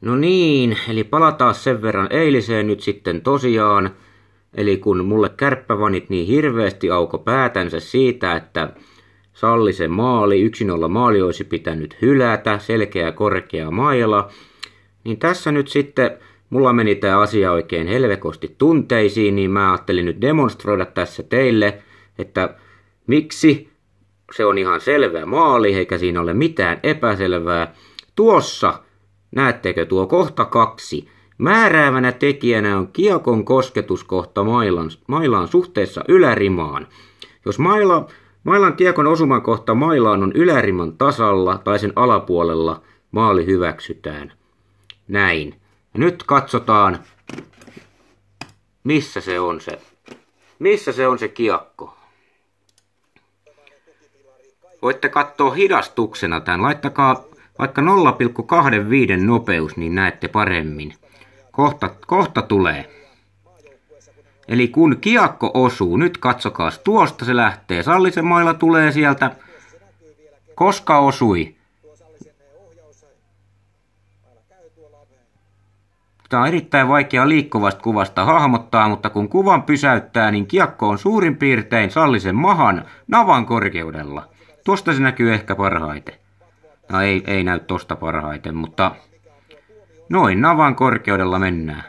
No niin, eli palataan sen verran eiliseen nyt sitten tosiaan. Eli kun mulle kärppävanit niin hirveästi auko päätänsä siitä, että salli se maali, yksin olla maali olisi pitänyt hylätä, selkeä korkea maila, niin tässä nyt sitten mulla meni tämä asia oikein helvekosti tunteisiin, niin mä ajattelin nyt demonstroida tässä teille, että miksi se on ihan selvä maali, eikä siinä ole mitään epäselvää. Tuossa Näettekö tuo kohta kaksi? Määräävänä tekijänä on kiekon kosketuskohta mailan, mailaan suhteessa ylärimaan. Jos maila, mailan kiekon osuman kohta mailaan on yläriman tasalla tai sen alapuolella, maali hyväksytään. Näin. Ja nyt katsotaan, missä se on se, missä se, on se kiekko. Voitte katsoa hidastuksena tämän. Laittakaa vaikka 0,25 nopeus, niin näette paremmin. Kohta, kohta tulee. Eli kun kiekko osuu, nyt katsokaa, tuosta se lähtee. sallisen mailla tulee sieltä. Koska osui? Tämä on erittäin vaikea liikkuvasta kuvasta hahmottaa, mutta kun kuvan pysäyttää, niin kiekko on suurin piirtein sallisen mahan navan korkeudella. Tuosta se näkyy ehkä parhaiten. No ei, ei näy tosta parhaiten, mutta noin navan korkeudella mennään.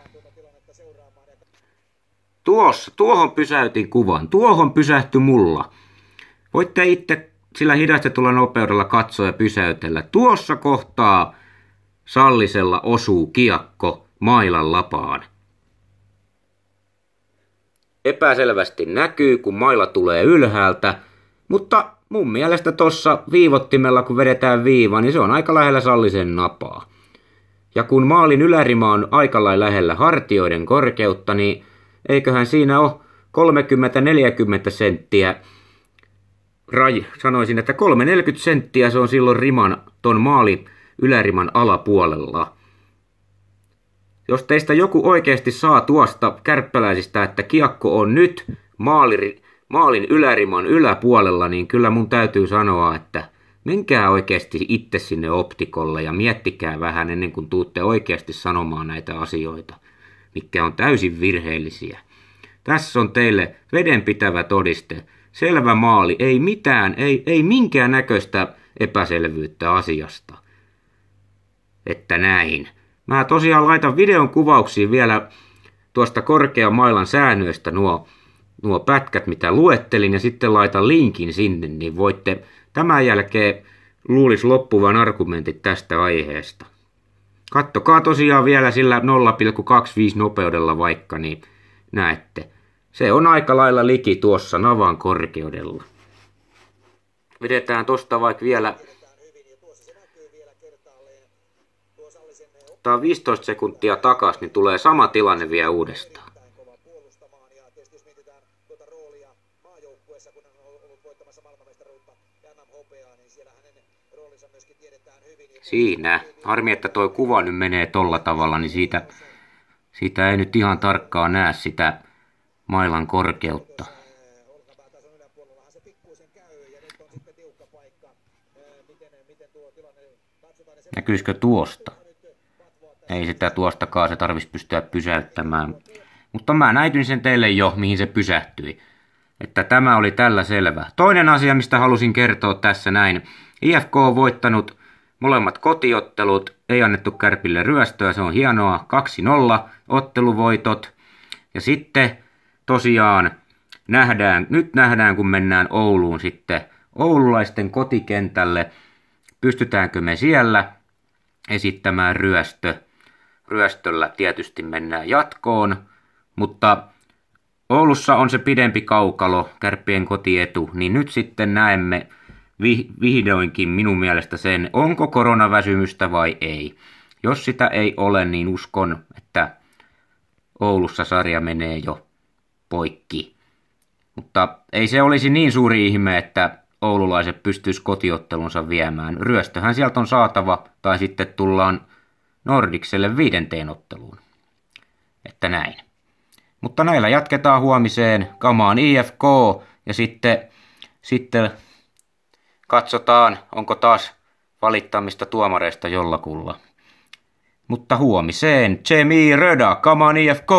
Tuossa, tuohon pysäytin kuvan. Tuohon pysähtyi mulla. Voitte itse sillä hidastetulla nopeudella katsoa ja pysäytellä. Tuossa kohtaa Sallisella osuu kiekko mailan lapaan. Epäselvästi näkyy, kun maila tulee ylhäältä, mutta mun mielestä tuossa viivottimella, kun vedetään viiva, niin se on aika lähellä sallisen napaa. Ja kun maalin ylärima on aika lähellä hartioiden korkeutta, niin eiköhän siinä ole 30-40 senttiä, raj, sanoisin, että 3-40 senttiä se on silloin riman, ton maali yläriman alapuolella. Jos teistä joku oikeasti saa tuosta kärppäläisistä, että kiekko on nyt maali maalin yläriman yläpuolella, niin kyllä mun täytyy sanoa, että menkää oikeasti itse sinne optikolle ja miettikää vähän ennen kuin tuutte oikeasti sanomaan näitä asioita, mikä on täysin virheellisiä. Tässä on teille vedenpitävä todiste. Selvä maali, ei mitään, ei, ei minkään näköistä epäselvyyttä asiasta. Että näin. Mä tosiaan laitan videon kuvauksiin vielä tuosta korkean mailan säännöistä nuo nuo pätkät, mitä luettelin, ja sitten laitan linkin sinne, niin voitte tämän jälkeen luulis loppuvan argumentit tästä aiheesta. Kattokaa tosiaan vielä sillä 0,25 nopeudella vaikka, niin näette. Se on aika lailla liki tuossa navan korkeudella. Vedetään tosta vaikka vielä... on 15 sekuntia takas, niin tulee sama tilanne vielä uudestaan. Ja tietysti jos mietitään tuota roolia maajoukkueessa, kun hän on ollut voittamassa maailmanmestaruutta ja MHPA, niin siellä hänen roolinsa myöskin tiedetään hyvin. Siinä. Harmi, että toi kuva nyt menee tolla tavalla, niin siitä, siitä ei nyt ihan tarkkaan näe sitä mailan korkeutta. Näkyisikö tuosta? Ei sitä tuostakaan, se tarvitsisi pystyä pysäyttämään. Mutta mä näytin sen teille jo, mihin se pysähtyi. Että tämä oli tällä selvä. Toinen asia, mistä halusin kertoa tässä näin. IFK on voittanut molemmat kotiottelut, ei annettu Kärpille ryöstöä, se on hienoa. 2-0 otteluvoitot. Ja sitten tosiaan nähdään, nyt nähdään kun mennään Ouluun sitten oululaisten kotikentälle, pystytäänkö me siellä esittämään ryöstö. Ryöstöllä tietysti mennään jatkoon. Mutta Oulussa on se pidempi kaukalo, kärppien kotietu, niin nyt sitten näemme vihdoinkin minun mielestä sen, onko koronaväsymystä vai ei. Jos sitä ei ole, niin uskon, että Oulussa sarja menee jo poikki. Mutta ei se olisi niin suuri ihme, että oululaiset pystyisivät kotiottelunsa viemään. Ryöstöhän sieltä on saatava, tai sitten tullaan Nordikselle viidenteen otteluun. Että näin. Mutta näillä jatketaan huomiseen. Kamaan IFK ja sitten, sitten katsotaan, onko taas valittamista tuomareista jollakulla. Mutta huomiseen, Jamie Röda, Kamaan IFK!